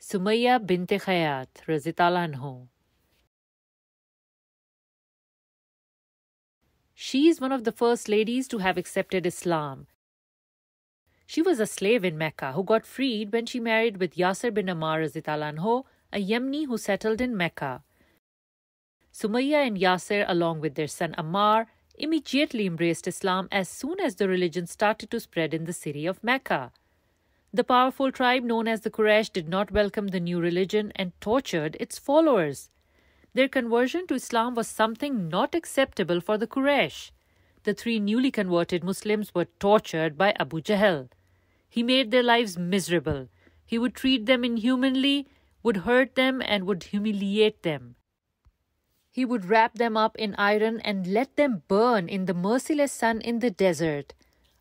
Sumaya binte Khayat anhu. She is one of the first ladies to have accepted Islam. She was a slave in Mecca who got freed when she married with Yasser bin Ammar anhu, a Yemeni who settled in Mecca. Sumaya and Yasser, along with their son Ammar, immediately embraced Islam as soon as the religion started to spread in the city of Mecca. The powerful tribe known as the Quraysh did not welcome the new religion and tortured its followers. Their conversion to Islam was something not acceptable for the Quraysh. The three newly converted Muslims were tortured by Abu Jahl. He made their lives miserable. He would treat them inhumanly, would hurt them, and would humiliate them. He would wrap them up in iron and let them burn in the merciless sun in the desert.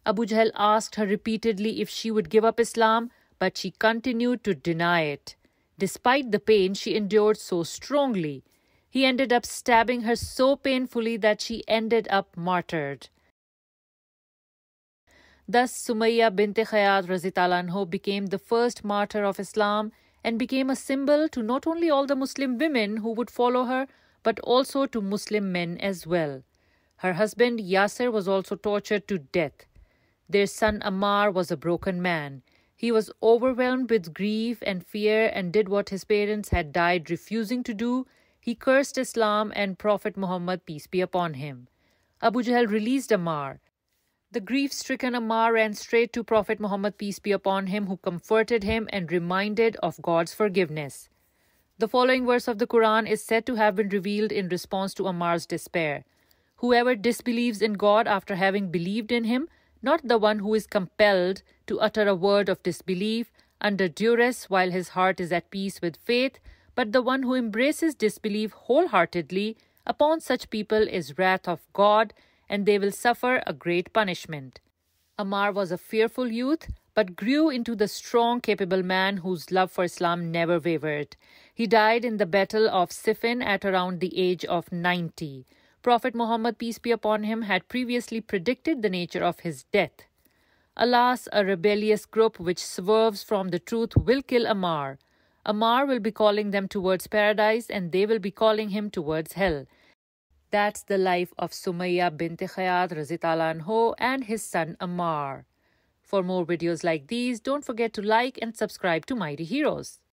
Abu Jahl asked her repeatedly if she would give up Islam, but she continued to deny it. Despite the pain she endured so strongly, he ended up stabbing her so painfully that she ended up martyred. Thus, Sumayya bint Khayyat Razitalanho became the first martyr of Islam and became a symbol to not only all the Muslim women who would follow her, but also to Muslim men as well. Her husband Yasser was also tortured to death. Their son Amar was a broken man. He was overwhelmed with grief and fear and did what his parents had died refusing to do. He cursed Islam and Prophet Muhammad, peace be upon him. Abu Jahl released Ammar. The grief stricken Ammar ran straight to Prophet Muhammad, peace be upon him, who comforted him and reminded of God's forgiveness. The following verse of the Quran is said to have been revealed in response to Ammar's despair Whoever disbelieves in God after having believed in him, not the one who is compelled to utter a word of disbelief under duress while his heart is at peace with faith, but the one who embraces disbelief wholeheartedly. Upon such people is wrath of God, and they will suffer a great punishment. Amar was a fearful youth, but grew into the strong, capable man whose love for Islam never wavered. He died in the Battle of Siffin at around the age of 90. Prophet Muhammad, peace be upon him, had previously predicted the nature of his death. Alas, a rebellious group which swerves from the truth will kill Amar. Amar will be calling them towards paradise and they will be calling him towards hell. That's the life of Sumaya bint Khayat Al-Anho and his son Amar. For more videos like these, don't forget to like and subscribe to Mighty Heroes.